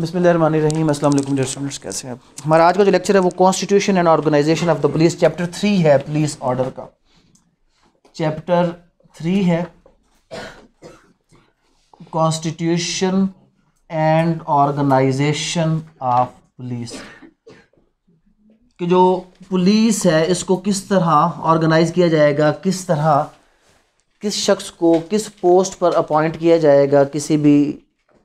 बसमीम असल स्टूडेंट्स कैसे हैं हमारा आज का जो लेक्चर है वो constitution and organisation of the police chapter three है पुलिस ऑर्डर का चैप्टर थ्री है constitution and organisation of police कि जो पुलिस है इसको किस तरह ऑर्गेनाइज किया जाएगा किस तरह किस शख्स को किस पोस्ट पर अपॉइंट किया जाएगा किसी भी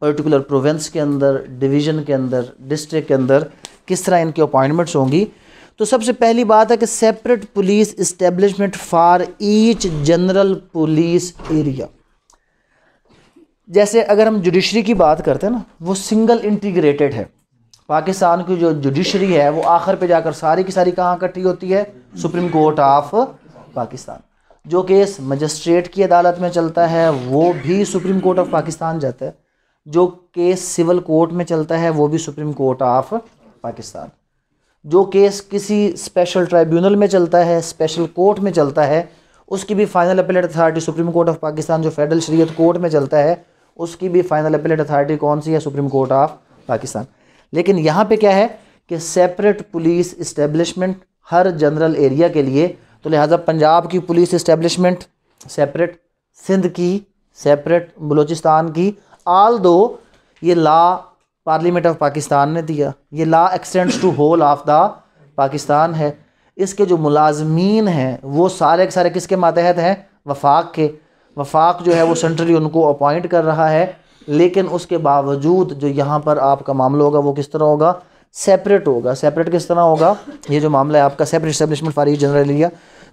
पर्टिकुलर प्रोवेंस के अंदर डिवीज़न के अंदर डिस्ट्रिक्ट के अंदर किस तरह इनकी अपॉइंटमेंट्स होंगी तो सबसे पहली बात है कि separate police establishment for each general police area जैसे अगर हम जुडिशरी की बात करते हैं ना वो सिंगल इंटीग्रेटेड है पाकिस्तान की जो जुडिशरी है वो आखिर पे जाकर सारी की सारी कहाँ इकट्ठी होती है सुप्रीम कोर्ट ऑफ पाकिस्तान जो केस मजिस्ट्रेट की अदालत में चलता है वो भी सुप्रीम कोर्ट ऑफ पाकिस्तान जाता है जो केस सिविल कोर्ट में चलता है वो भी सुप्रीम कोर्ट ऑफ पाकिस्तान जो केस किसी स्पेशल ट्राइब्यूनल में चलता है स्पेशल कोर्ट में चलता है उसकी भी final appellate authority supreme court of Pakistan जो फेडरल शरीयत कोर्ट में चलता है उसकी भी फाइनल अपेलेट अथॉरिटी कौन सी है सुप्रीम कोर्ट ऑफ पाकिस्तान लेकिन यहाँ पे क्या है कि सेपरेट पुलिस इस्टेब्लिशमेंट हर जनरल एरिया के लिए तो लिहाजा पंजाब की पुलिस इस्टेब्लिशमेंट सेपरेट सिंध की सेपरेट बलूचिस्तान की आल दो ये ला पार्लियामेंट ऑफ पाकिस्तान ने दिया ये law extends to whole of the Pakistan है इसके जो मुलाजमीन हैं वो सारे के सारे किसके मातहत हैं वफाक के वफाक जो है वो सेंट्रली उनको अपॉइंट कर रहा है लेकिन उसके बावजूद जो यहाँ पर आपका मामला होगा वो किस तरह होगा सेपरेट होगा सेपरेट किस तरह होगा ये जो मामला है आपका separate establishment for each general area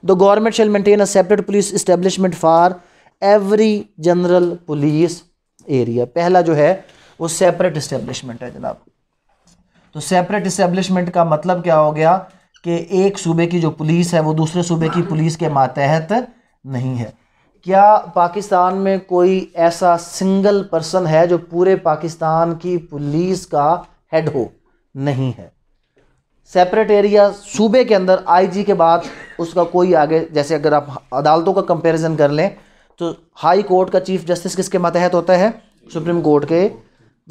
the government shall maintain a separate police establishment for every general police area पहला जो है वो सेपरेट इस्टेब्लिशमेंट है जनाब तो सेपरेट इस्टेब्लिशमेंट का मतलब क्या हो गया कि एक सूबे की जो पुलिस है वो दूसरे सूबे की पुलिस के मातहत नहीं है क्या पाकिस्तान में कोई ऐसा सिंगल पर्सन है जो पूरे पाकिस्तान की पुलिस का हेड हो नहीं है सेपरेट एरिया सूबे के अंदर आईजी के बाद उसका कोई आगे जैसे अगर आप अदालतों का कंपैरिजन कर लें तो हाई कोर्ट का चीफ जस्टिस किसके मातहत होता है सुप्रीम कोर्ट के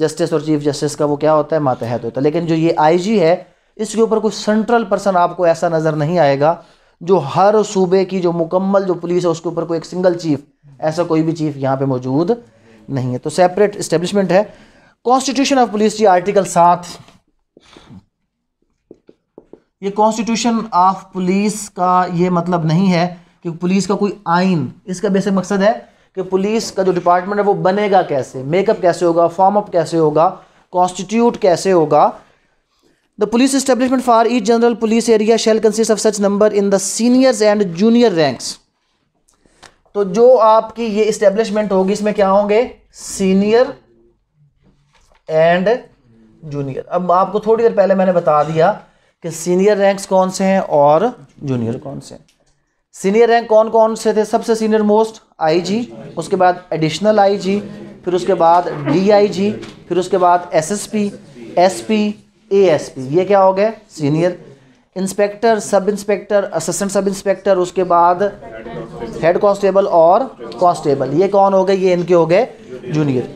जस्टिस और चीफ जस्टिस का वो क्या होता है मातहत होता है लेकिन जो ये आईजी है इसके ऊपर कोई सेंट्रल पर्सन आपको ऐसा नज़र नहीं आएगा जो हर सूबे की जो मुकम्मल जो पुलिस है उसके ऊपर कोई एक सिंगल चीफ ऐसा कोई भी चीफ यहाँ पर मौजूद नहीं है तो सेपरेट इस्टेब्लिशमेंट है कॉन्स्टिट्यूशन ऑफ पुलिस जी आर्टिकल सात ये कॉन्स्टिट्यूशन ऑफ पुलिस का ये मतलब नहीं है कि पुलिस का कोई आइन इसका बेसिक मकसद है कि पुलिस का जो डिपार्टमेंट है वो बनेगा कैसे मेकअप कैसे होगा फॉर्म अप कैसे होगा कॉन्स्टिट्यूट कैसे होगा the police establishment for each general police area shall consist of such number in the seniors and junior ranks तो जो आपकी ये इस्टेब्लिशमेंट होगी इसमें क्या होंगे सीनियर एंड जूनियर अब आपको थोड़ी देर पहले मैंने बता दिया कि सीनियर रैंक्स कौन से हैं और जूनियर कौन से हैं सीनियर रैंक कौन कौन से थे सबसे सीनियर मोस्ट आईजी उसके बाद एडिशनल आईजी फिर उसके बाद डीआईजी फिर उसके बाद एसएसपी एसपी एएसपी ये क्या हो गए senior inspector sub inspector assistant sub inspector उसके बाद हेड कांस्टेबल और कांस्टेबल ये कौन हो गए ये इनके हो गए जूनियर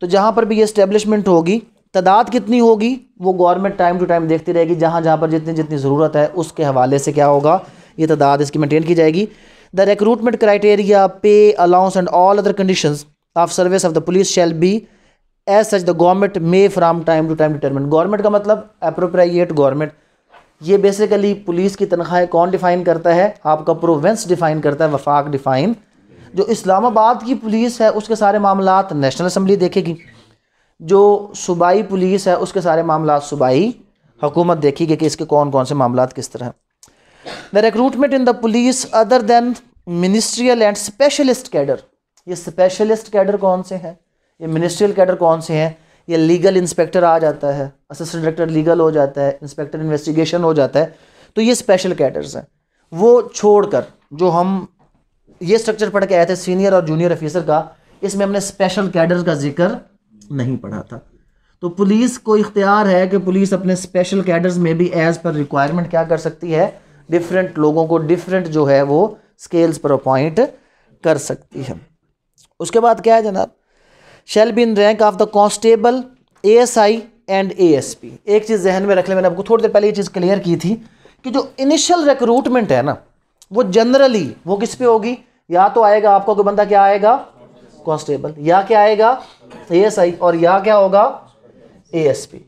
तो जहाँ पर भी ये इस्टेब्लिशमेंट होगी तादाद कितनी होगी वो गवर्नमेंट टाइम टू टाइम देखती रहेगी जहाँ जहाँ पर जितनी जितनी ज़रूरत है उसके हवाले से क्या होगा ये तादाद इसकी मेंटेन की जाएगी the recruitment criteria pay allowance and all other condition of service of the police shall be as such the government may from time to time determine government का मतलब अप्रोप्रिएट गवर्नमेंट ये बेसिकली पुलिस की तनख्वाहें कौन define करता है आपका Provence define करता है वफाक डिफ़ाइन जो इस्लामाबाद की पुलिस है उसके सारे मामला नेशनल असम्बली देखेगी जो सूबाई पुलिस है उसके सारे मामला सूबाई हुकूमत देखेगी कि इसके कौन कौन से मामला किस तरह the recruitment in the police other than ministerial and specialist cadre ये स्पेशलिस्ट कैडर कौन से हैं ये मिनिस्ट्रियल कैडर कौन से हैं ये लीगल इंस्पेक्टर आ जाता है असिस्टेंट डायरेक्टर लीगल हो जाता है इंस्पेक्टर इन्वेस्टिगेशन हो जाता है तो ये स्पेशल कैडर्स हैं वो छोड़कर जो हम ये स्ट्रक्चर पढ़ के आए थे सीनियर और जूनियर ऑफिसर का इसमें हमने स्पेशल कैडर का जिक्र नहीं पढ़ा था तो पुलिस को इख्तियार है कि पुलिस अपने स्पेशल कैडर्स में भी एज़ पर रिक्वायरमेंट क्या कर सकती है डिफरेंट लोगों को डिफरेंट जो है वो स्केल्स पर अपॉइंट कर सकती है उसके बाद क्या है जनाब shall be in rank of the constable I and A S P एक चीज़ जहन में रख लें मैंने आपको थोड़ी देर पहले ये चीज़ क्लियर की थी कि जो इनिशियल रिक्रूटमेंट है ना वो जनरली वो किस पे होगी या तो आएगा आपका कोई बंदा क्या आएगा कॉन्स्टेबल या क्या आएगा ए एस आई और या क्या होगा ए एस पी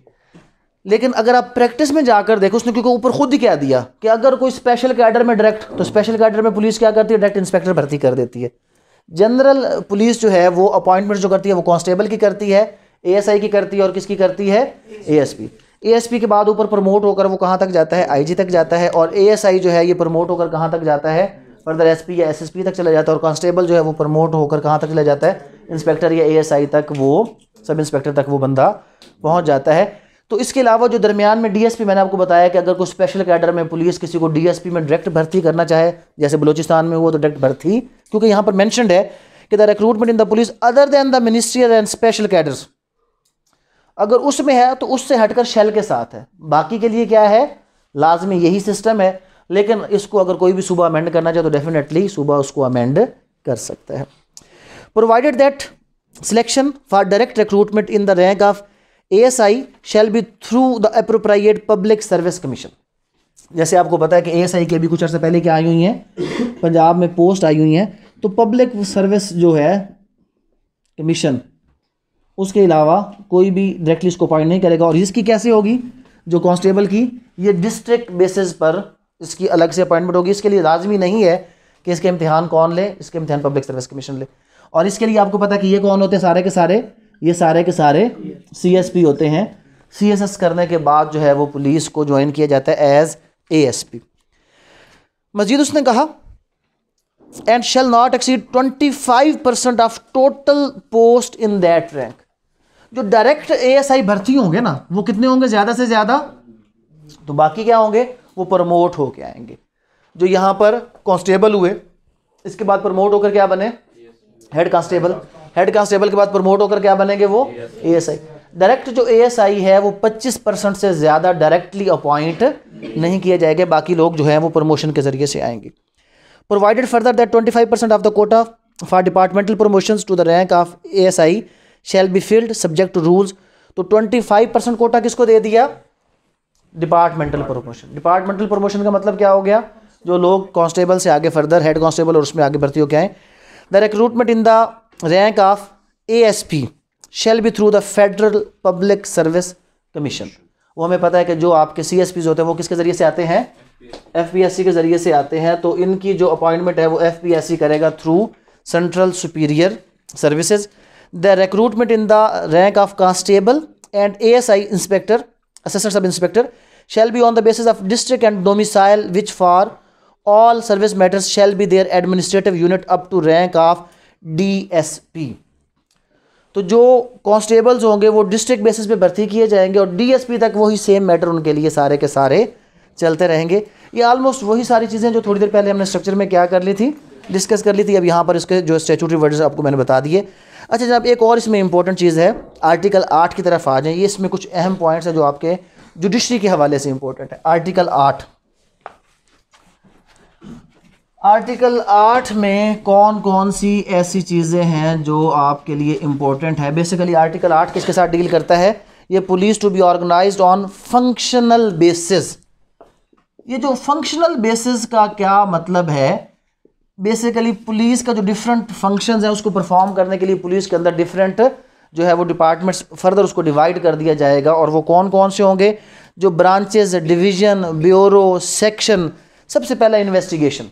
लेकिन अगर आप प्रैक्टिस में जाकर देखो उसने क्योंकि ऊपर खुद ही क्या दिया कि अगर कोई स्पेशल कैडर में डायरेक्ट तो स्पेशल कैडर में पुलिस क्या करती है डायरेक्ट इंस्पेक्टर भर्ती कर देती है जनरल पुलिस जो है वो अपॉइंटमेंट जो करती है वो कांस्टेबल की करती है ए की करती है और किसकी करती है ए एस के बाद ऊपर प्रमोट होकर वो कहाँ तक जाता है आई तक जाता है और ए जो है ये प्रमोट होकर कहाँ तक जाता है फर्दर पी या एस तक चला जाता है और कांस्टेबल जो है वो प्रमोट होकर कहाँ तक चला जाता है इंस्पेक्टर या ए तक वो सब इंस्पेक्टर तक वो बंदा पहुँच जाता है तो इसके अलावा जो दरमियान में डीएसपी मैंने आपको बताया कि अगर कोई स्पेशल कैडर में पुलिस किसी को डीएसपी में डायरेक्ट भर्ती करना चाहे जैसे बलोचिस्तान में हुआ तो डायरेक्ट भर्ती क्योंकि यहाँ पर मैंशनड है कि the recruitment in the police other than the ministry and special cadres अगर उसमें है तो उससे हटकर शेल के साथ है बाकी के लिए क्या है लाजमी यही सिस्टम है लेकिन इसको अगर कोई भी सुबह अमेंड करना चाहे तो डेफिनेटली सुबह उसको अमेंड कर सकता है provided that selection for direct recruitment in the rank of ASI shall be through the appropriate public service commission जैसे आपको पता है कि एएसआई के भी कुछ अर्से पहले क्या आई हुई हैं पंजाब में पोस्ट आई हुई हैं तो पब्लिक सर्विस जो है कमीशन उसके अलावा कोई भी डायरेक्टली इसको अपॉइंट नहीं करेगा और इसकी कैसे होगी जो कांस्टेबल की ये डिस्ट्रिक्ट बेसिस पर इसकी अलग से अपॉइंटमेंट होगी इसके लिए लाजमी नहीं है कि इसके इम्तिहान कौन ले इसके इम्तिहान पब्लिक सर्विस कमीशन ले और इसके लिए आपको पता है कि ये कौन होते हैं सारे के सारे ये सारे के सारे सी होते हैं सी करने के बाद जो है वो पुलिस को ज्वाइन किया जाता है एज ए एस पी मजीद उसने कहा and shall not exceed twenty five percent of total post in that rank जो डायरेक्ट ए एस आई भर्ती होंगे ना वो कितने होंगे ज़्यादा से ज़्यादा तो बाकी क्या होंगे वो प्रमोट होके आएंगे जो यहां पर कॉन्स्टेबल हुए इसके बाद प्रमोट होकर क्या बने हेड कांस्टेबल हेड कांस्टेबल के बाद प्रमोट होकर क्या बनेंगे वो ए एस आई डायरेक्ट जो ए एस आई है वो 25 परसेंट से ज़्यादा डायरेक्टली अपॉइंट नहीं किया जाएगा बाकी लोग जो हैं वो प्रमोशन के जरिए से आएंगे provided further that 25 percent of the quota for departmental promotion to the rank of A S I shall be filled subject to rules तो 25 परसेंट कोटा किसको दे दिया डिपार्टमेंटल प्रमोशन डिपार्टमेंटल प्रमोशन का मतलब क्या हो गया जो लोग कांस्टेबल से आगे फर्दर हेड कांस्टेबल और उसमें आगे भर्ती हो क्या है the recruitment in the rank of A S P shall be through the federal public service commission वो हमें पता है कि जो आपके सी एस पी होते हैं वो किसके जरिए से आते हैं एफ एस सी के जरिए से आते हैं तो इनकी जो अपॉइंटमेंट है वो एफ एस सी करेगा through central superior services the recruitment in the rank of constable and A S I inspector assistant sub inspector shall be on the basis of district and domicile which for all service matters shall be their administrative unit up to rank of DSP तो जो constables होंगे वो district basis पे भर्ती किए जाएंगे और DSP तक वही सेम मैटर उनके लिए सारे के सारे चलते रहेंगे ये ऑलमोस्ट वही सारी चीज़ें जो थोड़ी देर पहले हमने स्ट्रक्चर में क्या कर ली थी डिस्कस कर ली थी अब यहाँ पर इसके जो स्टेचूटरी वर्ड्स आपको मैंने बता दिए अच्छा जनाब एक और इसमें इंपॉर्टेंट चीज़ है आर्टिकल आठ की तरफ आ जाए ये इसमें कुछ अहम पॉइंट्स हैं जो आपके जुडिशरी के हवाले से इंपॉर्टेंट है आर्टिकल आठ आर्टिकल आठ में कौन कौन सी ऐसी चीज़ें हैं जो आपके लिए इम्पोर्टेंट है बेसिकली आर्टिकल आठ किसके साथ डील करता है ये police to be organise on functional basis ये जो फंक्शनल बेसिस का क्या मतलब है बेसिकली पुलिस का जो डिफरेंट फंक्शंस है उसको परफॉर्म करने के लिए पुलिस के अंदर डिफरेंट जो है वो डिपार्टमेंट्स फर्दर उसको डिवाइड कर दिया जाएगा और वो कौन कौन से होंगे जो ब्रांचेज डिवीज़न ब्यूरो सेक्शन सबसे पहला इन्वेस्टिगेशन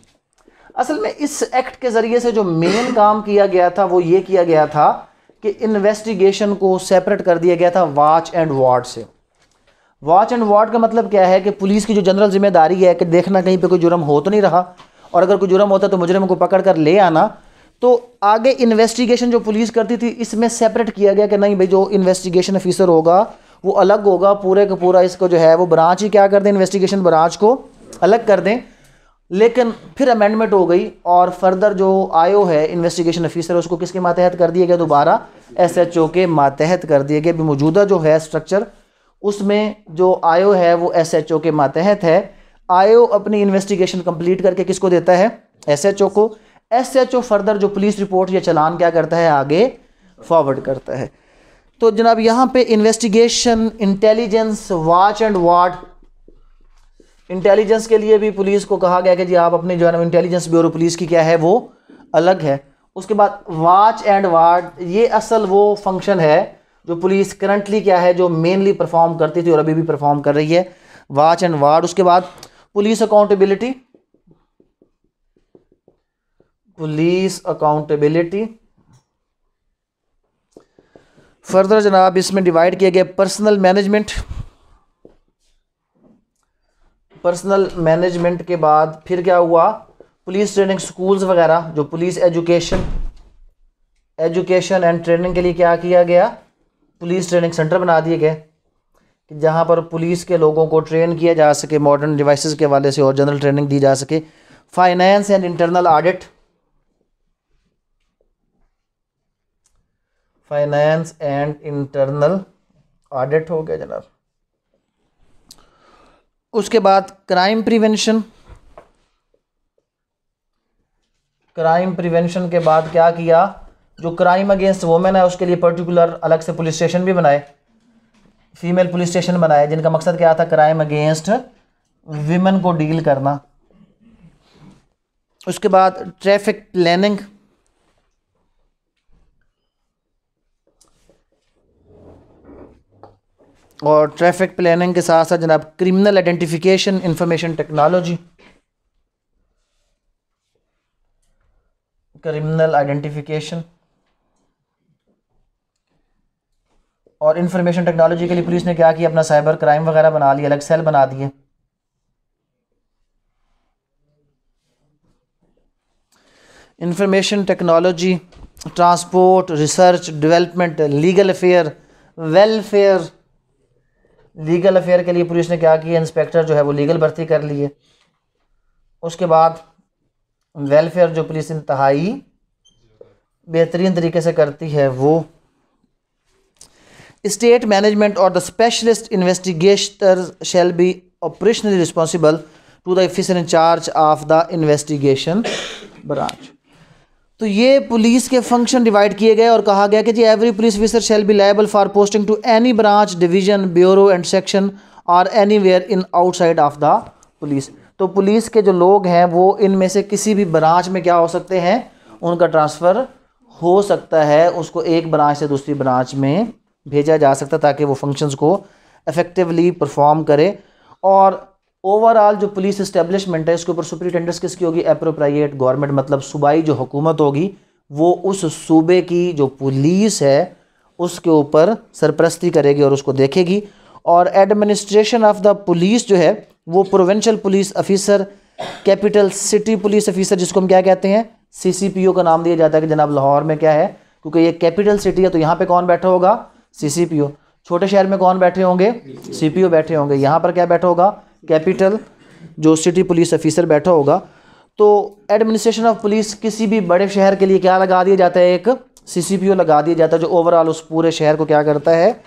असल में इस एक्ट के ज़रिए से जो मेन काम किया गया था वो ये किया गया था कि इन्वेस्टिगेशन को सेपरेट कर दिया गया था वॉच एंड वार्ड से वॉच एंड वार्ड का मतलब क्या है कि पुलिस की जो जनरल जिम्मेदारी है कि देखना कहीं पे कोई जुर्म हो तो नहीं रहा और अगर कोई जुर्म होता तो मुजरम को पकड़ कर ले आना तो आगे इन्वेस्टिगेशन जो पुलिस करती थी इसमें सेपरेट किया गया कि नहीं भाई जो इन्वेस्टिगेशन ऑफिसर होगा वो अलग होगा पूरे का पूरा इसको जो है वो ब्रांच ही क्या कर दें इन्वेस्टिगेशन ब्रांच को अलग कर दें लेकिन फिर अमेंडमेंट हो गई और फर्दर जो आयो है इन्वेस्टिगेशन ऑफिसर उसको किसके मातहत कर दिया गया दोबारा एस एच ओ के मातहत कर दिए गए मौजूदा जो है स्ट्रक्चर उसमें जो आयो है वो एस एच ओ के मातहत है आयो अपनी इन्वेस्टिगेशन कंप्लीट करके किसको देता है एस एच ओ को एस एच ओ फर्दर जो पुलिस रिपोर्ट या चलान क्या करता है आगे फॉरवर्ड करता है तो जनाब यहाँ पे investigation intelligence watch and ward intelligence के लिए भी पुलिस को कहा गया कि जी आप अपने जो है ना इंटेलिजेंस ब्यूरो पुलिस की क्या है वो अलग है उसके बाद वाच एंड वार्ड ये असल वो फंक्शन है जो पुलिस करंटली क्या है जो मेनली परफॉर्म करती थी और अभी भी परफॉर्म कर रही है वाच एंड वार्ड उसके बाद police accountability police accountability further जनाब इसमें डिवाइड किया गया पर्सनल मैनेजमेंट पर्सनल मैनेजमेंट के बाद फिर क्या हुआ पुलिस ट्रेनिंग स्कूल्स वगैरह जो police education education and training के लिए क्या किया गया पुलिस ट्रेनिंग सेंटर बना दिए गए कि जहाँ पर पुलिस के लोगों को ट्रेन किया जा सके मॉडर्न डिवाइसेस के हवाले से और जनरल ट्रेनिंग दी जा सके finance and internal audit finance and internal audit हो गया जनाब उसके बाद क्राइम प्रिवेंशन क्राइम प्रिवेंशन के बाद क्या किया जो क्राइम अगेंस्ट वोमेन है उसके लिए पर्टिकुलर अलग से पुलिस स्टेशन भी बनाए फीमेल पुलिस स्टेशन बनाए जिनका मकसद क्या था क्राइम अगेंस्ट विमेन को डील करना उसके बाद ट्रैफिक प्लानिंग और ट्रैफिक प्लानिंग के साथ साथ जनाब criminal identification information technology criminal identification और इंफॉर्मेशन टेक्नोलॉजी के लिए पुलिस ने क्या किया अपना साइबर क्राइम वगैरह बना लिया अलग सेल बना दिए information technology transport research development legal affair welfare legal affair के लिए पुलिस ने क्या किया इंस्पेक्टर जो है वो लीगल भर्ती कर लिए उसके बाद वेलफेयर जो पुलिस इंतहाई बेहतरीन तरीके से करती है वो स्टेट मैनेजमेंट और the specialist investigator shall be operationally responsible to the officer in charge of the investigation branch तो ये पुलिस के फंक्शन डिवाइड किए गए और कहा गया कि जी every police officer shall be liable for posting to any branch division bureau and section और anywhere in outside of the police तो पुलिस के जो लोग हैं वो इनमें से किसी भी ब्रांच में क्या हो सकते हैं उनका ट्रांसफ़र हो सकता है उसको एक ब्रांच से दूसरी ब्रांच में भेजा जा सकता है ताकि वो फंक्शंस को इफ़ेक्टिवली परफॉर्म करे और ओवरऑल जो पुलिस इस्टेब्लिशमेंट है इसके ऊपर सुपरिटेंडेंस किसकी होगी अप्रोप्राइट गवर्नमेंट मतलब सूबाई जो हुकूमत होगी वो उस सूबे की जो पुलिस है उसके ऊपर सरप्रस्ती करेगी और उसको देखेगी और एडमिनिस्ट्रेशन ऑफ द पुलिस जो है वो provincial police officer capital city police officer जिसको हम क्या कहते हैं सीसीपीओ का नाम दिया जाता है कि जनाब लाहौर में क्या है क्योंकि ये कैपिटल सिटी है तो यहाँ पे कौन बैठा होगा सीसीपीओ छोटे शहर में कौन बैठे होंगे सीपीओ बैठे होंगे यहाँ पर क्या बैठा होगा कैपिटल जो सिटी पुलिस ऑफिसर बैठा होगा तो एडमिनिस्ट्रेशन ऑफ पुलिस किसी भी बड़े शहर के लिए क्या लगा दिया जाता है एक सीसीपीओ लगा दिया जाता है जो ओवरऑल उस पूरे शहर को क्या करता है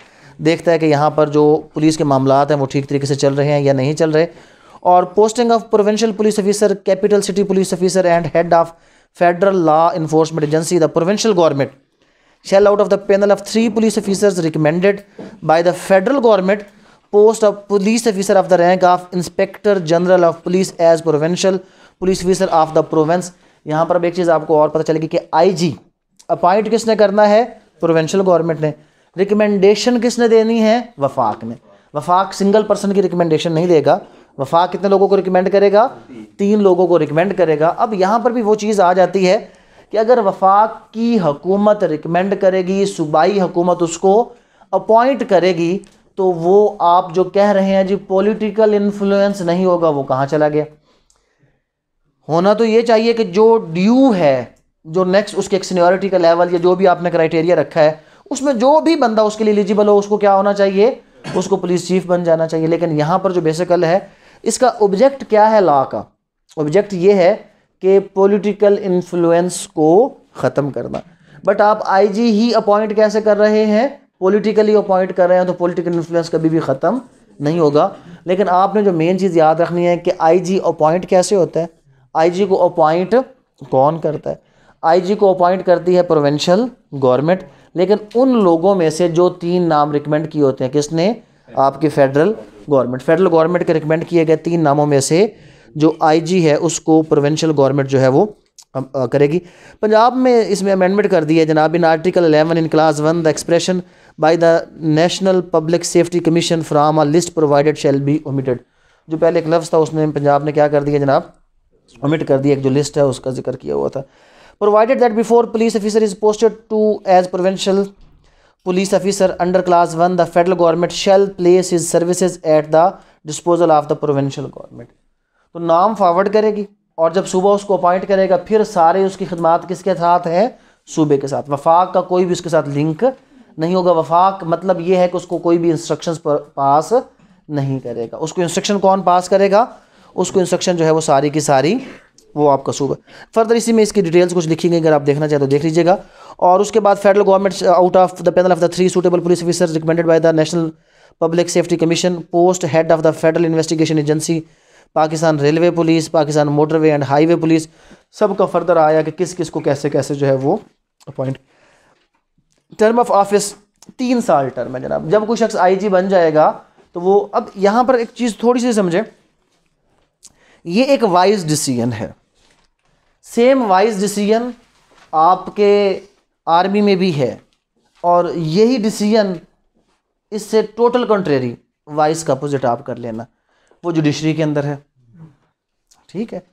देखता है कि यहाँ पर जो पुलिस के मामला हैं वो ठीक तरीके से चल रहे हैं या नहीं चल रहे और posting of provincial police officer capital city police officer and head of federal law enforcement agency the provincial government shall out of the panel of three police officers recommended by the federal government post of police officer of the rank of inspector general of police as provincial police officer of the province यहाँ पर अब एक चीज़ आपको और पता चलेगी कि IG appoint किसने करना है प्रोवेंशल गवर्नमेंट ने रिकमेंडेशन किसने देनी है वफाक ने वफाक सिंगल पर्सन की रिकमेंडेशन नहीं देगा वफाक कितने लोगों को रिकमेंड करेगा तीन लोगों को रिकमेंड करेगा अब यहाँ पर भी वो चीज़ आ जाती है कि अगर वफाक की हकूमत रिकमेंड करेगी सूबाई हकूमत उसको अपॉइंट करेगी तो वो आप जो कह रहे हैं जी पॉलिटिकल इन्फ्लुएंस नहीं होगा वो कहाँ चला गया होना तो ये चाहिए कि जो ड्यू है जो नेक्स्ट उसके एक सीनियोरिटी का लेवल या जो भी आपने क्राइटेरिया रखा है उसमें जो भी बंदा उसके लिए एलिजिबल हो उसको क्या होना चाहिए उसको पुलिस चीफ बन जाना चाहिए लेकिन यहाँ पर जो बेसिकल है इसका ऑब्जेक्ट क्या है लॉ का ऑब्जेक्ट ये है कि पॉलिटिकल इन्फ्लुएंस को ख़त्म करना बट आप आईजी ही अपॉइंट कैसे कर रहे हैं पॉलिटिकली अपॉइंट कर रहे हैं तो पॉलिटिकल इन्फ्लुएंस कभी भी ख़त्म नहीं होगा लेकिन आपने जो मेन चीज़ याद रखनी है कि आईजी अपॉइंट कैसे होता है आईजी को अपॉइंट कौन करता है आईजी को अपॉइंट करती है प्रोवेंशल गवर्नमेंट लेकिन उन लोगों में से जो तीन नाम रिकमेंड किए होते हैं किसने आपके फेडरल गवर्नमेंट फेडरल गवर्नमेंट के रिकमेंड किए गए तीन नामों में से जो आईजी है उसको प्रोवेंशल गवर्नमेंट जो है वो करेगी पंजाब में इसमें अमेंडमेंट कर दी है जनाब in article 11 in class one the expression by the national public safety commission from a list provided shall be omitted जो पहले एक लफ्ज़ था उसने पंजाब ने क्या कर दिया जनाब ओमिट कर दिया एक जो लिस्ट है उसका जिक्र किया हुआ था provided that before police officer is posted to as provincial police officer under class one the federal government shall place is services at the disposal of the provincial government तो नाम फॉरवर्ड करेगी और जब सूबा उसको अपॉइंट करेगा फिर सारे उसकी खदमात किसके साथ हैं सूबे के साथ वफाक का कोई भी उसके साथ लिंक नहीं होगा वफाक मतलब ये है कि उसको कोई भी इंस्ट्रक्शंस पास नहीं करेगा उसको इंस्ट्रक्शन कौन पास करेगा उसको इंस्ट्रक्शन जो है वो सारी की सारी वो आपका सूब है फर्दर इसी में इसकी डिटेल्स कुछ लिखी गई अगर आप देखना चाहें तो देख लीजिएगा और उसके बाद federal government out of the panel of the three suitable police officer recommended by the national public safety commission post head of the federal investigation agency Pakistan railway police Pakistan motorway and highway police सबका further आया कि किस किस को कैसे कैसे जो है वो अपॉइंट टर्म ऑफ ऑफिस तीन साल टर्म है जनाब जब कोई शख्स आईजी बन जाएगा तो वो अब यहाँ पर एक चीज़ थोड़ी सी समझे ये एक वाइज डिसीजन है सेम वाइज डिसीजन आपके आर्मी में भी है और यही डिसीजन इससे टोटल कंट्रेरी वाइस का अपोजिट आप कर लेना वो जुडिशरी के अंदर है ठीक है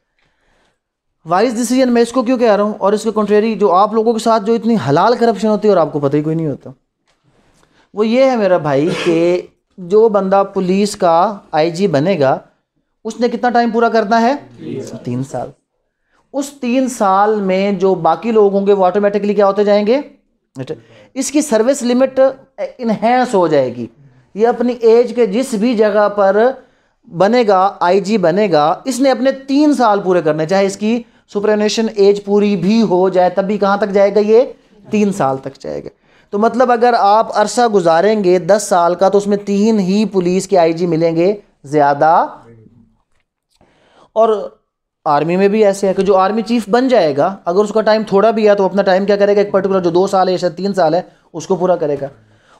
वाइज डिसीजन मैं इसको क्यों कह रहा हूँ और इसके कॉन्ट्रेरी जो आप लोगों के साथ जो इतनी हलाल करप्शन होती है और आपको पता ही कोई नहीं होता वो ये है मेरा भाई कि जो बंदा पुलिस का आईजी बनेगा उसने कितना टाइम पूरा करना है तीन साल उस तीन साल में जो बाकी लोग होंगे वो ऑटोमेटिकली क्या होते जाएंगे अच्छा, इसकी सर्विस लिमिट इन्हेंस हो जाएगी ये अपनी एज के जिस भी जगह पर बनेगा आईजी बनेगा इसने अपने तीन साल पूरे करने चाहे इसकी सुप्रेनेशन एज पूरी भी हो जाए तब भी कहाँ तक जाएगा ये तीन साल तक जाएगा तो मतलब अगर आप अरसा गुजारेंगे दस साल का तो उसमें तीन ही पुलिस के आईजी मिलेंगे ज़्यादा और आर्मी में भी ऐसे है कि जो आर्मी चीफ बन जाएगा अगर उसका टाइम थोड़ा भी है तो अपना टाइम क्या करेगा एक पर्टिकुलर जो दो साल है या तीन साल है उसको पूरा करेगा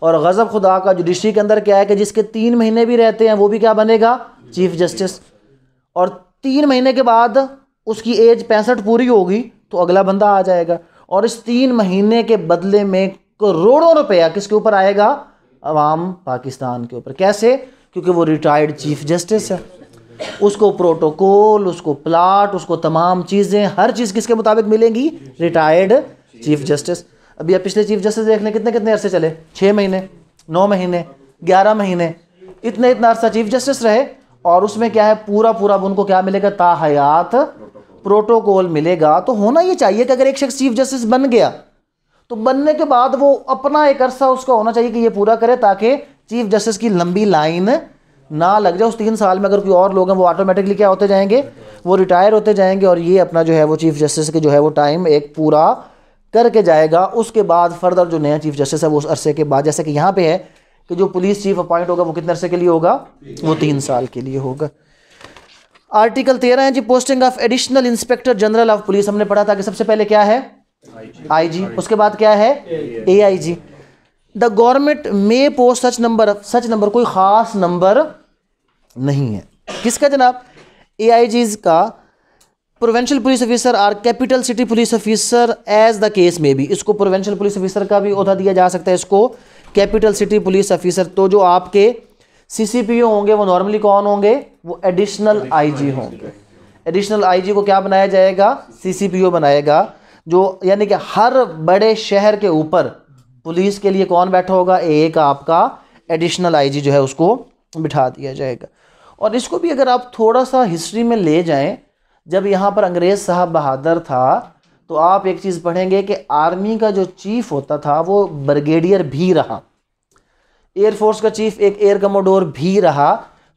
और गज़ब खुदा का जुडिशरी के अंदर क्या है कि जिसके तीन महीने भी रहते हैं वो भी क्या बनेगा चीफ जस्टिस और तीन महीने के बाद उसकी एज पैंसठ पूरी होगी तो अगला बंदा आ जाएगा और इस तीन महीने के बदले में करोड़ों रुपया किसके ऊपर आएगा अवाम पाकिस्तान के ऊपर कैसे क्योंकि वो रिटायर्ड चीफ जस्टिस है उसको प्रोटोकॉल उसको प्लाट उसको तमाम चीज़ें हर चीज़ किसके मुताबिक मिलेंगी रिटायर्ड चीफ जस्टिस अभी आप पिछले चीफ जस्टिस देख लें कितने कितने अरसे चले छः महीने नौ महीने ग्यारह महीने इतने इतना अरसा चीफ जस्टिस रहे और उसमें क्या है पूरा पूरा उनको क्या मिलेगा ताहयात प्रोटोकॉल मिलेगा तो होना ये चाहिए कि अगर एक शख्स चीफ जस्टिस बन गया तो बनने के बाद वो अपना एक अरसा उसका होना चाहिए कि ये पूरा करे ताकि चीफ जस्टिस की लंबी लाइन ना लग जाए उस तीन साल में अगर कोई और लोग हैं वो ऑटोमेटिकली क्या होते जाएंगे वो रिटायर होते जाएंगे और ये अपना जो है वो चीफ जस्टिस के जो है वो टाइम एक पूरा करके जाएगा उसके बाद फर्दर जो नया चीफ जस्टिस है वो उस अरसे के बाद जैसे कि यहाँ पे है कि जो पुलिस चीफ अपॉइंट होगा वो कितने अरसे के लिए होगा वो तीन साल के लिए होगा आर्टिकल तेरह है जी posting of additional inspector general of police हमने पढ़ा था कि सबसे पहले क्या है आईजी उसके बाद क्या है AIG the government may post such number such number कोई ख़ास नंबर नहीं है किसका जनाब ए का प्रोवेंशियल पुलिस ऑफिसर और capital city police officer as the case में भी इसको प्रोवेंशियल पुलिस ऑफिसर का भी अहदा दिया जा सकता है इसको कैपिटल सिटी पुलिस ऑफिसर तो जो आपके सीसीपीओ होंगे वो नॉर्मली कौन होंगे वो एडिशनल आईजी होंगे एडिशनल आईजी को क्या बनाया जाएगा सीसीपीओ बनाएगा जो यानी कि हर बड़े शहर के ऊपर पुलिस के लिए कौन बैठा होगा एक आपका एडिशनल आईजी जो है उसको बिठा दिया जाएगा और इसको भी अगर आप थोड़ा सा हिस्ट्री में ले जाएं जब यहाँ पर अंग्रेज़ साहब बहादुर था तो आप एक चीज़ पढ़ेंगे कि आर्मी का जो चीफ होता था वो ब्रिगेडियर भी रहा एयरफोर्स का चीफ एक एयर कमोडोर भी रहा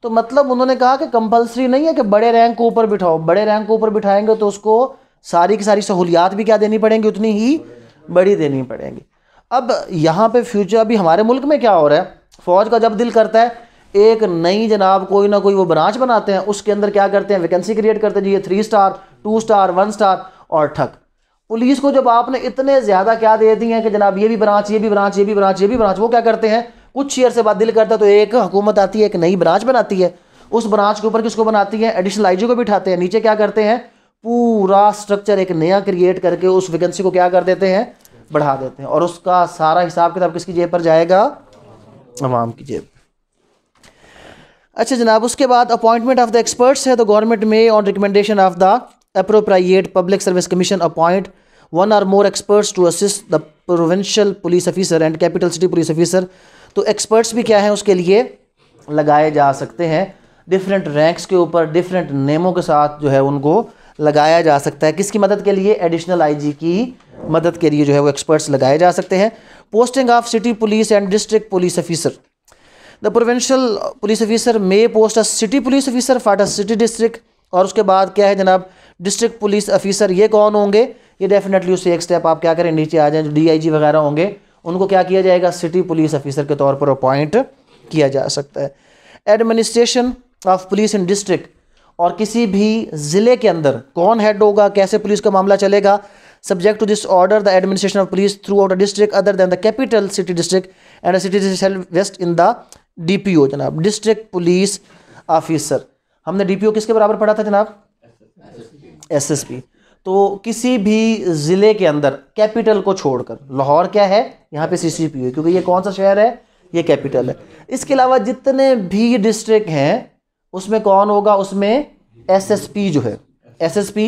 तो मतलब उन्होंने कहा कि कंपलसरी नहीं है कि बड़े रैंक को ऊपर बिठाओ बड़े रैंक को ऊपर बिठाएंगे तो उसको सारी की सारी सहूलियात भी क्या देनी पड़ेंगी उतनी ही बड़ी देनी पड़ेंगी अब यहाँ पे फ्यूचर अभी हमारे मुल्क में क्या हो रहा है फ़ौज का जब दिल करता है एक नई जनाब कोई ना कोई वो ब्रांच बनाते हैं उसके अंदर क्या करते हैं वैकेंसी क्रिएट करते हैं जी ये three star two star one star और ठक पुलिस को जब आपने इतने ज़्यादा क्या दे दिए हैं कि जनाब ये भी ब्रांच ये भी ब्रांच ये भी ब्रांच ये भी ब्रांच वो क्या करते हैं कुछ ईयर से बाद दिल करता तो एक हुकूमत आती है एक नई ब्रांच बनाती है उस ब्रांच के ऊपर किसको बनाती है एडिशनल आई को बिठाते हैं नीचे क्या करते हैं पूरा स्ट्रक्चर एक नया क्रिएट करके उस वैकेंसी को क्या कर देते हैं बढ़ा देते हैं और उसका सारा हिसाब किताब किसकी जेब पर जाएगा आवाम की जेब अच्छा जनाब उसके बाद अपॉइंटमेंट ऑफ द एक्सपर्ट्स है तो गवर्नमेंट में on recommendation of the appropriate public service commission appoint one or more experts to assist the provincial police officer and capital city police officer तो एक्सपर्ट्स भी क्या है उसके लिए लगाए जा सकते हैं डिफरेंट रैंक्स के ऊपर डिफरेंट नेमों के साथ जो है उनको लगाया जा सकता है किसकी मदद के लिए एडिशनल आईजी की मदद के लिए जो है वो एक्सपर्ट्स लगाए जा सकते हैं posting of city police and district police officer the provincial police officer may post a city police officer for a city district और उसके बाद क्या है जनाब डिस्ट्रिक्ट पुलिस ऑफिसर ये कौन होंगे ये डेफिनेटली उससे एक स्टेप आप क्या करें नीचे आ जाएं जो डी वगैरह होंगे उनको क्या किया जाएगा सिटी पुलिस ऑफिसर के तौर पर अपॉइंट किया जा सकता है administration of police in district और किसी भी ज़िले के अंदर कौन हेड होगा कैसे पुलिस का मामला चलेगा subject to this order the administration of police throughout a district other than the capital city district and city vest in the DPO जनाब डिस्ट्रिक्ट पुलिस ऑफिसर हमने डी किसके बराबर पढ़ा था जनाब एस एस पी तो किसी भी ज़िले के अंदर कैपिटल को छोड़कर लाहौर क्या है यहाँ पे सीसीपी है क्योंकि ये कौन सा शहर है ये कैपिटल है इसके अलावा जितने भी डिस्ट्रिक्ट हैं उसमें कौन होगा उसमें एसएसपी जो है एसएसपी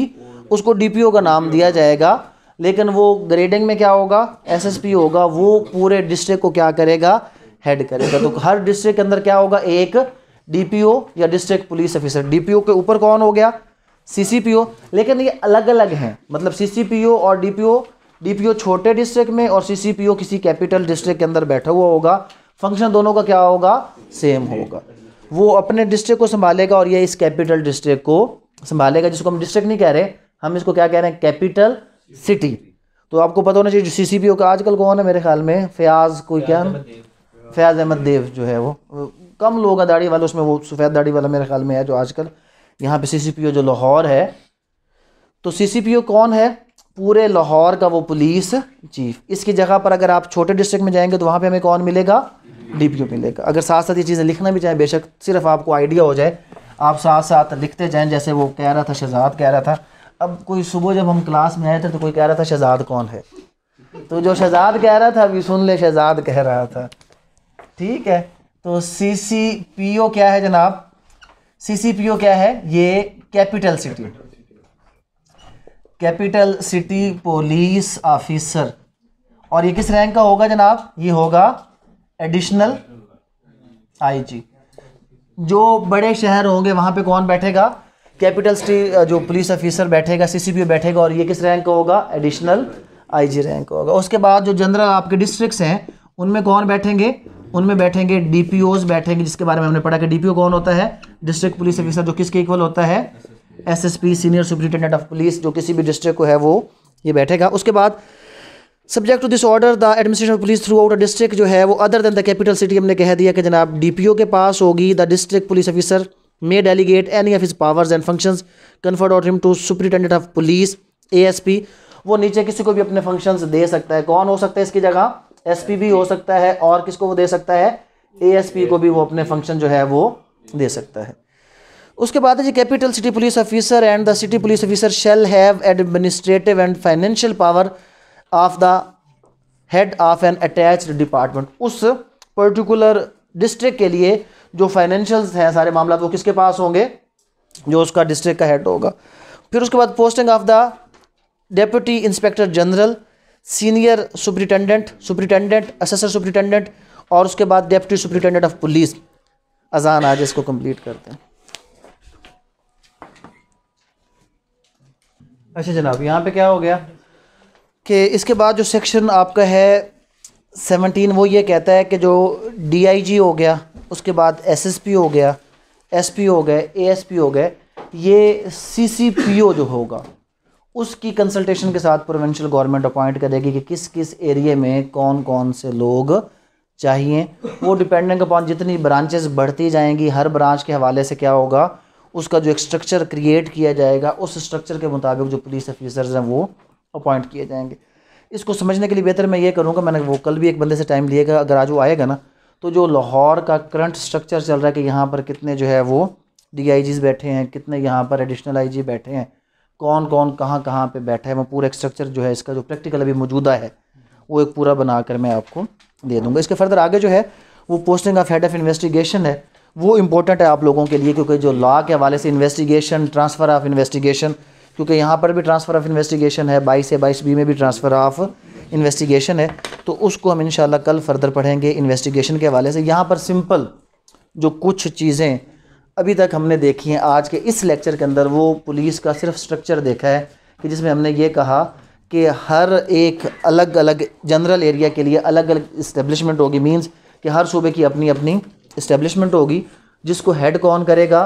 उसको डीपीओ का नाम दिया जाएगा लेकिन वो ग्रेडिंग में क्या होगा एसएसपी होगा वो पूरे डिस्ट्रिक्ट को क्या करेगा हेड करेगा तो हर डिस्ट्रिक्ट के अंदर क्या होगा एक डीपीओ या डिस्ट्रिक्ट पुलिस ऑफिसर डीपीओ के ऊपर कौन हो गया सीसीपीओ लेकिन ये अलग अलग हैं मतलब सीसीपीओ और डीपीओ डीपीओ छोटे डिस्ट्रिक्ट में और सीसीपीओ किसी कैपिटल डिस्ट्रिक्ट के अंदर बैठा हुआ होगा फंक्शन दोनों का क्या होगा सेम होगा वो अपने डिस्ट्रिक्ट को संभालेगा और ये इस कैपिटल डिस्ट्रिक्ट को संभालेगा जिसको हम डिस्ट्रिक्ट नहीं कह रहे हम इसको क्या कह रहे हैं कैपिटल सिटी तो आपको पता होना चाहिए सी सी पी ओ का आजकल कौन है मेरे ख्याल में फयाज कोई क्या फयाज अहमद देव जो है वो कम लोग हैं दाढ़ी वाले उसमें वो सफ़ेद दाढ़ी वाला मेरे ख्याल में है जो आजकल यहाँ पे सीसीपीओ जो लाहौर है तो सीसीपीओ कौन है पूरे लाहौर का वो पुलिस चीफ इसकी जगह पर अगर आप छोटे डिस्ट्रिक्ट में जाएंगे तो वहाँ पे हमें कौन मिलेगा डीपीओ मिलेगा अगर साथ साथ ये चीज़ें लिखना भी चाहें बेशक सिर्फ आपको आइडिया हो जाए आप साथ साथ लिखते जाएँ जैसे वो कह रहा था शहजाद कह रहा था अब कोई सुबह जब हम क्लास में आए थे तो कोई कह रहा था शहजाद कौन है तो जो शहजाद कह रहा था अभी सुन ले शहजाद कह रहा था ठीक है तो सी सी पी ओ क्या है जनाब सीसीपीओ क्या है ये capital city capital city police officer और ये किस रैंक का होगा जनाब ये होगा एडिशनल आईजी जो बड़े शहर होंगे वहां पे कौन बैठेगा कैपिटल सिटी जो पुलिस ऑफिसर बैठेगा सीसीपीओ बैठेगा और ये किस रैंक का होगा एडिशनल आईजी रैंक होगा उसके बाद जो जनरल आपके डिस्ट्रिक्ट्स हैं उनमें कौन बैठेंगे उनमें बैठेंगे डी बैठेंगे जिसके बारे में हमने पढ़ा कि डीपीओ कौन होता है डिस्ट्रिक्ट पुलिस ऑफिसर जो किसके इक्वल होता है SSP senior superintendent of police जो किसी भी डिस्ट्रिक्ट को है वो ये बैठेगा उसके बाद subject to this order the administration police throughout district जो है वो other than the capital city हमने कह दिया कि जनाब ओ के पास होगी the district police officer may delegate any of his powers and functions conferred on him to superintendent of police ASP वो नीचे किसी को भी अपने फंक्शंस दे सकता है कौन हो सकता है इसकी जगह एस पी भी हो सकता है और किसको वो दे सकता है ए एस पी को भी वो अपने फंक्शन जो है वो दे सकता है उसके बाद है जी capital city police officer and the city police officer shall have administrative and financial power of the head of an attached department उस पर्टिकुलर डिस्ट्रिक्ट के लिए जो फाइनेंशियल हैं सारे मामला वो किसके पास होंगे जो उसका डिस्ट्रिक्ट का हेड होगा फिर उसके बाद posting of the deputy inspector general senior superintendent superintendent assessor superintendent और उसके बाद डेप्टी सुप्रिटेंडेंट ऑफ पुलिस अजान आज इसको कंप्लीट करते हैं अच्छा जनाब यहाँ पे क्या हो गया कि इसके बाद जो सेक्शन आपका है सेवनटीन वो ये कहता है कि जो डीआईजी हो गया उसके बाद एसएसपी हो गया एसपी हो गए एएसपी हो गए ये सीसीपीओ जो होगा उसकी कंसल्टेशन के साथ प्रोविंशियल गवर्नमेंट अपॉइंट करेगी कि किस किस एरिए में कौन कौन से लोग चाहिए वो डिपेंडिंग अपॉन जितनी ब्रांचेस बढ़ती जाएंगी हर ब्रांच के हवाले से क्या होगा उसका जो एक स्ट्रक्चर क्रिएट किया जाएगा उस स्ट्रक्चर के मुताबिक जो पुलिस ऑफिसर्स हैं वो अपॉइंट किए जाएंगे इसको समझने के लिए बेहतर मैं ये करूँगा मैंने वो कल भी एक बंदे से टाइम लिएगा अगर आज वो आएगा ना तो जो लाहौर का करंट स्ट्रक्चर चल रहा है कि यहाँ पर कितने जो है वो डी बैठे हैं कितने यहाँ पर एडिशनल आई बैठे हैं कौन कौन कहाँ कहाँ पे बैठा है मैं पूरा स्ट्रक्चर जो है इसका जो प्रैक्टिकल अभी मौजूदा है वो एक पूरा बना कर मैं आपको दे दूँगा इसके फर्दर आगे जो है वो posting of head of investigation है वो इम्पोर्टेंट है आप लोगों के लिए क्योंकि जो लॉ के हवाले से इन्वेस्टिगेशन ट्रांसफ़र ऑफ इन्वेस्टिगेशन क्योंकि यहाँ पर भी ट्रांसफ़र ऑफ इन्वेस्टिगेशन है बाईस से बाईस बी में भी ट्रांसफ़र ऑफ इन्वेस्टिगेशन है तो उसको हम इन कल फर्दर पढ़ेंगे इन्वेस्टिगेशन के हवाले से यहाँ पर सिंपल जो कुछ चीज़ें अभी तक हमने देखी हैं आज के इस लेक्चर के अंदर वो पुलिस का सिर्फ स्ट्रक्चर देखा है कि जिसमें हमने ये कहा कि हर एक अलग अलग जनरल एरिया के लिए अलग अलग इस्टेब्लिशमेंट होगी मींस कि हर सूबे की अपनी अपनी इस्टेब्लिशमेंट होगी जिसको हेड कौन करेगा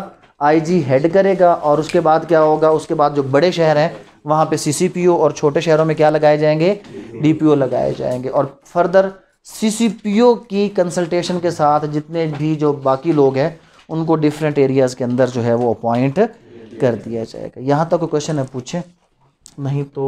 आईजी हेड करेगा और उसके बाद क्या होगा उसके बाद जो बड़े शहर हैं वहाँ पे सीसीपीओ और छोटे शहरों में क्या लगाए जाएंगे डीपीओ लगाए जाएंगे और फर्दर सीसीपीओ की कंसल्टेशन के साथ जितने भी जो बाकी लोग हैं उनको डिफरेंट एरियाज़ के अंदर जो है वो अपॉइंट कर दिया जाएगा यहाँ तक कोई क्वेश्चन है पूछे नहीं तो